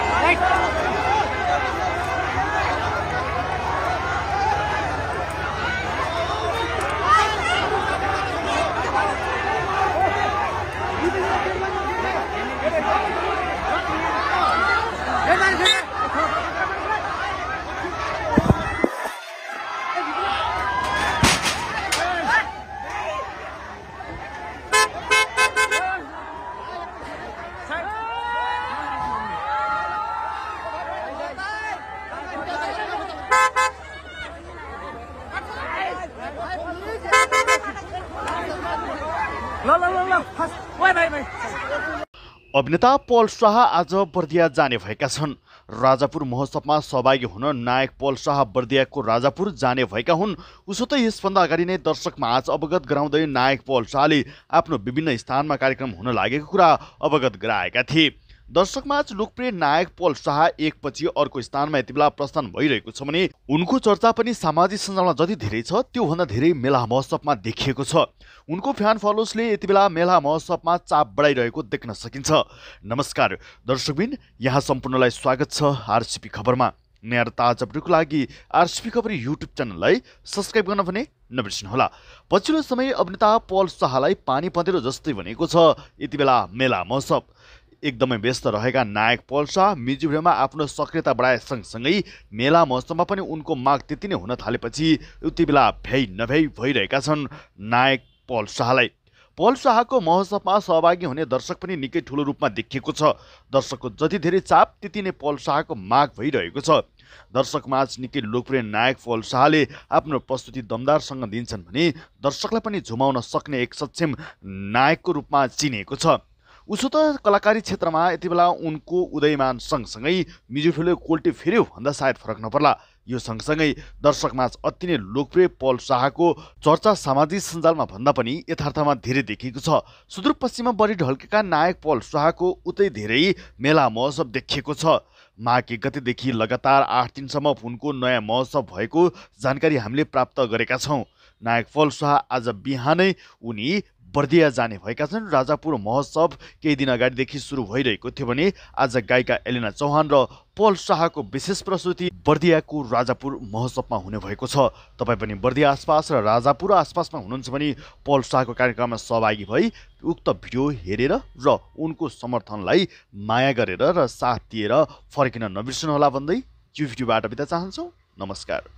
right, right. अभिनेता पल शाह आज बर्दिया जाने भएका छन् राजापुर महोत्सवमा सहभागी हुन नायक पल शाह बर्दियाको राजापुर जाने भएका हुन् उसो त यसभन्दा अगाडि नै दर्शकमा आज अवगत गराउँदै नायक पल शाहले आफ्नो विभिन्न स्थानमा कार्यक्रम हुन लागेको कुरा अवगत गराएका थिए दर्शकमाझ लोकप्रिय नायक पल शाह एकपछि अर्को स्थानमा यति बेला प्रस्थान भइरहेको छ भने उनको चर्चा पनि सामाजिक सञ्जालमा जति धेरै छ त्योभन्दा धेरै मेला महोत्सवमा देखिएको छ उनको फ्यान फलोसले यति बेला मेला महोत्सवमा चाप बढाइरहेको देख्न सकिन्छ नमस्कार दर्शकबिन यहाँ सम्पूर्णलाई स्वागत छ आरसिपी खबरमा नयाँ ताज ताजा अपडेटको लागि आरसिपी खबर युट्युब च्यानललाई सब्सक्राइब गर्न भने नबिर्सिनुहोला पछिल्लो समय अभिनेता पल शाहलाई पानी पँधेरो जस्तै भनेको छ यति बेला मेला महोत्सव एकदमै व्यस्त रहेका नायक पल शाह मिजोरममा आफ्नो सक्रियता बढाए सँगसँगै मेला महोत्सवमा पनि उनको माग त्यति नै हुन थालेपछि उति बेला भ्याइ नभ्याइ भइरहेका छन् नायक पल शाहलाई पल शाहको महोत्सवमा सहभागी हुने दर्शक पनि निकै ठुलो रूपमा देखिएको छ दर्शकको जति धेरै चाप त्यति नै पल शाहको माग भइरहेको छ दर्शकमाझ निकै लोकप्रिय नायक पल शाहले आफ्नो प्रस्तुति दमदारसँग दिन्छन् भने दर्शकलाई पनि झुमाउन सक्ने एक सक्षम नायकको रूपमा चिनिएको छ उसो त कलाकारी क्षेत्रमा यति बेला उनको उदयमान सँगसँगै म्युजिक मिजुठोले कोल्टी फेऱ्यो भन्दा सायद फरक नपर्ला यो सँगसँगै दर्शकमाझ अति नै लोकप्रिय पल शाहको चर्चा सामाजिक सञ्जालमा भन्दा पनि यथार्थमा धेरै देखिएको छ सुदूरपश्चिममा बढी ढल्केका नायक पल शाहको उतै धेरै मेला महोत्सव देखिएको छ माघ एक गतेदेखि लगातार आठ दिनसम्म उनको नयाँ महोत्सव भएको जानकारी हामीले प्राप्त गरेका छौँ नायक पल शाह आज बिहानै उनी बर्दिया जाने भएका छन् राजापुर महोत्सव केही दिन अगाडिदेखि सुरु भइरहेको थियो भने आज गायिका एलिना चौहान र पल शाहको विशेष प्रस्तुति बर्दियाको राजापुर महोत्सवमा हुने भएको छ तपाईँ पनि बर्दिया आसपास र राजापुर आसपासमा हुनुहुन्छ भने पल शाहको कार्यक्रममा सहभागी भई उक्त भिडियो हेरेर र उनको समर्थनलाई माया गरेर र साथ दिएर फर्किन नबिर्सनुहोला भन्दै यो भिडियोबाट बिदा चाहन्छौँ नमस्कार